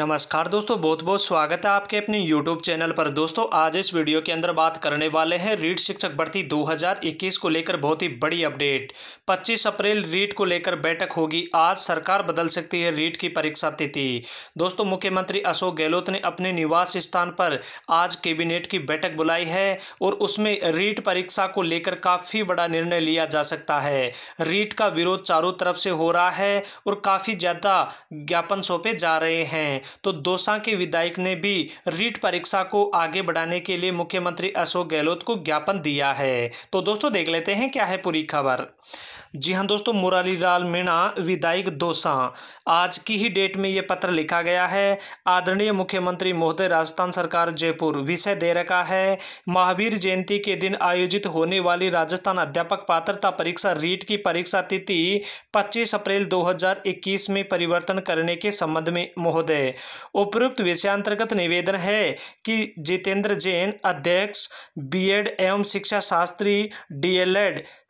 नमस्कार दोस्तों बहुत बहुत स्वागत है आपके अपने YouTube चैनल पर दोस्तों आज इस वीडियो के अंदर बात करने वाले हैं रीट शिक्षक भर्ती 2021 को लेकर बहुत ही बड़ी अपडेट 25 अप्रैल रीट को लेकर बैठक होगी आज सरकार बदल सकती है रीट की परीक्षा तिथि दोस्तों मुख्यमंत्री अशोक गहलोत ने अपने निवास स्थान पर आज कैबिनेट की बैठक बुलाई है और उसमें रीट परीक्षा को लेकर काफ़ी बड़ा निर्णय लिया जा सकता है रीट का विरोध चारों तरफ से हो रहा है और काफ़ी ज़्यादा ज्ञापन सौंपे जा रहे हैं तो दोसा के विधायक ने भी रीट परीक्षा को आगे बढ़ाने के लिए मुख्यमंत्री अशोक गहलोत को ज्ञापन दिया है तो दोस्तों देख लेते हैं क्या है पूरी खबर जी हाँ दोस्तों मुरारी लाल मीणा विधायक दोसा आज की ही डेट में ये पत्र लिखा गया है आदरणीय मुख्यमंत्री महोदय राजस्थान सरकार जयपुर विषय दे रखा है महावीर जयंती के दिन आयोजित होने वाली राजस्थान अध्यापक पात्रता परीक्षा रीट की परीक्षा तिथि 25 अप्रैल 2021 में परिवर्तन करने के संबंध में महोदय उपयुक्त विषयांतर्गत निवेदन है कि जितेंद्र जैन अध्यक्ष बी एवं शिक्षा शास्त्री डी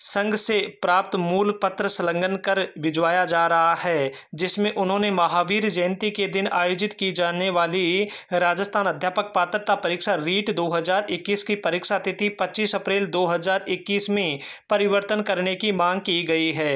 संघ से प्राप्त मूल पत्र संलग्न कर भिजवाया जा रहा है जिसमें उन्होंने महावीर जयंती के दिन आयोजित की जाने वाली राजस्थान अध्यापक पात्रता परीक्षा रीट 2021 की परीक्षा तिथि 25 अप्रैल 2021 में परिवर्तन करने की मांग की गई है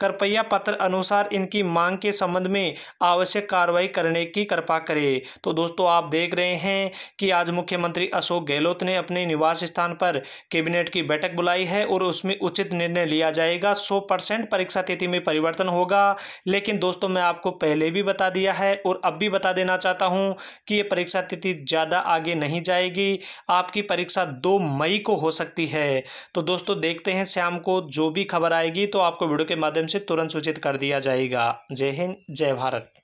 कृपया पत्र अनुसार इनकी मांग के संबंध में आवश्यक कार्रवाई करने की कृपा करे तो दोस्तों आप देख रहे हैं कि आज मुख्यमंत्री अशोक गहलोत ने अपने निवास स्थान पर कैबिनेट की बैठक बुलाई है और उसमें उचित निर्णय लिया जाएगा 100% परसेंट परीक्षा तिथि में परिवर्तन होगा लेकिन दोस्तों मैं आपको पहले भी बता दिया है और अब भी बता देना चाहता हूं कि ये परीक्षा तिथि ज़्यादा आगे नहीं जाएगी आपकी परीक्षा दो मई को हो सकती है तो दोस्तों देखते हैं शाम को जो भी खबर आएगी तो आपको वीडियो के माध्यम से तुरंत सूचित कर दिया जाएगा जय हिंद जय भारत